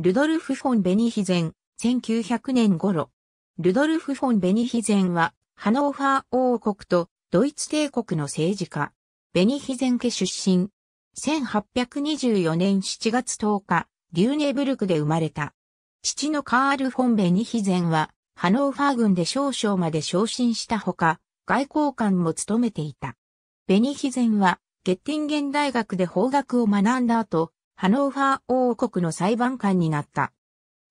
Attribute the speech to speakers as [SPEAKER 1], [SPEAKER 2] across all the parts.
[SPEAKER 1] ルドルフ・フォン・ベニヒゼン、1900年頃。ルドルフ・フォン・ベニヒゼンは、ハノーファー王国とドイツ帝国の政治家、ベニヒゼン家出身。1824年7月10日、リューネブルクで生まれた。父のカール・フォン・ベニヒゼンは、ハノーファー軍で少々まで昇進したほか、外交官も務めていた。ベニヒゼンは、ゲッティンゲン大学で法学を学んだ後、ハノーファー王国の裁判官になった。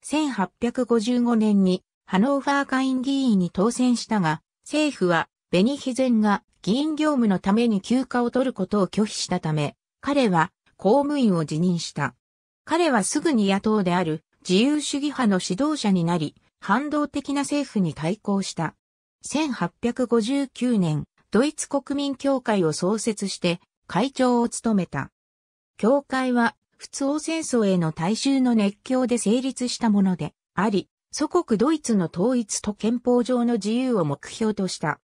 [SPEAKER 1] 1855年にハノーファー下院議員に当選したが、政府はベニヒゼンが議員業務のために休暇を取ることを拒否したため、彼は公務員を辞任した。彼はすぐに野党である自由主義派の指導者になり、反動的な政府に対抗した。1859年、ドイツ国民協会を創設して会長を務めた。協会は仏王戦争への大衆の熱狂で成立したものであり、祖国ドイツの統一と憲法上の自由を目標とした。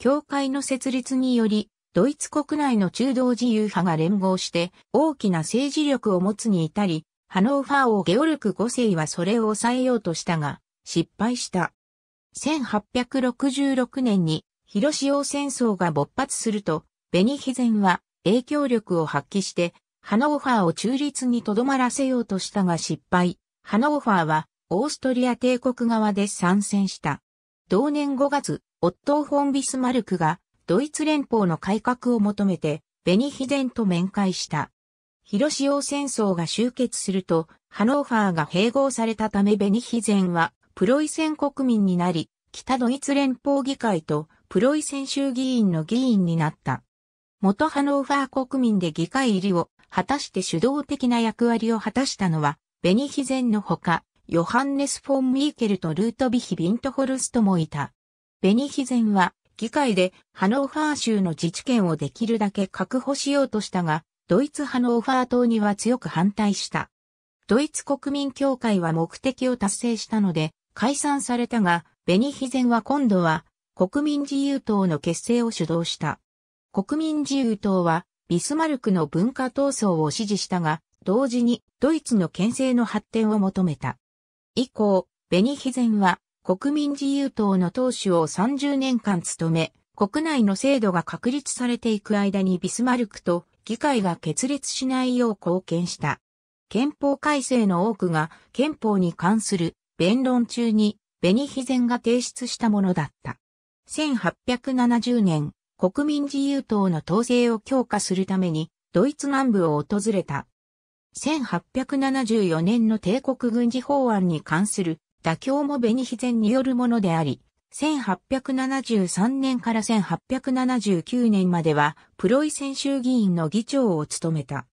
[SPEAKER 1] 教会の設立により、ドイツ国内の中道自由派が連合して大きな政治力を持つに至り、ハノーファー王ゲオルク5世はそれを抑えようとしたが、失敗した。1866年に広島戦争が勃発すると、ベニヒゼンは影響力を発揮してハノーファーを中立にとどまらせようとしたが失敗。ハノーファーはオーストリア帝国側で参戦した。同年5月、オットー・フォン・ビスマルクがドイツ連邦の改革を求めてベニヒゼンと面会した。広潮戦争が終結すると、ハノーファーが併合されたためベニヒゼンはプロイセン国民になり、北ドイツ連邦議会とプロイセン州議員の議員になった。元ハノーファー国民で議会入りを果たして主導的な役割を果たしたのは、ベニヒゼンのほか、ヨハンネス・フォン・ミーケルとルートビヒ・ビントホルストもいた。ベニヒゼンは、議会でハノーファー州の自治権をできるだけ確保しようとしたが、ドイツハノーファー党には強く反対した。ドイツ国民協会は目的を達成したので、解散されたが、ベニヒゼンは今度は、国民自由党の結成を主導した。国民自由党は、ビスマルクの文化闘争を支持したが、同時にドイツの県政の発展を求めた。以降、ベニヒゼンは国民自由党の党首を30年間務め、国内の制度が確立されていく間にビスマルクと議会が決裂しないよう貢献した。憲法改正の多くが憲法に関する弁論中にベニヒゼンが提出したものだった。1870年、国民自由党の統制を強化するために、ドイツ南部を訪れた。1874年の帝国軍事法案に関する妥協もベニヒゼンによるものであり、1873年から1879年まではプロイセン州議員の議長を務めた。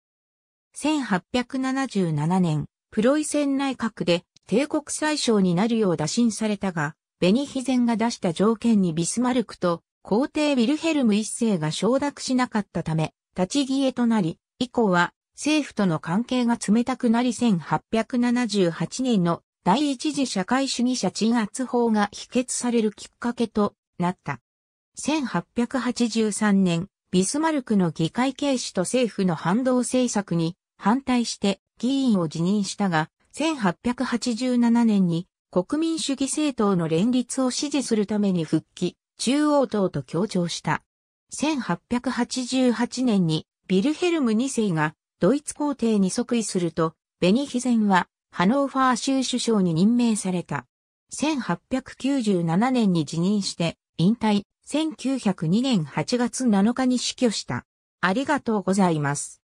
[SPEAKER 1] 1877年、プロイセン内閣で帝国最小になるよう打診されたが、ベニヒゼンが出した条件にビスマルクと皇帝ウィルヘルム一世が承諾しなかったため、立ち消えとなり、以降は政府との関係が冷たくなり1878年の第一次社会主義者鎮圧法が否決されるきっかけとなった。1883年、ビスマルクの議会軽視と政府の反動政策に反対して議員を辞任したが、1887年に国民主義政党の連立を支持するために復帰。中央党と協調した。1888年にビルヘルム2世がドイツ皇帝に即位すると、ベニヒゼンはハノーファー州首相に任命された。1897年に辞任して引退、1902年8月7日に死去した。ありがとうございます。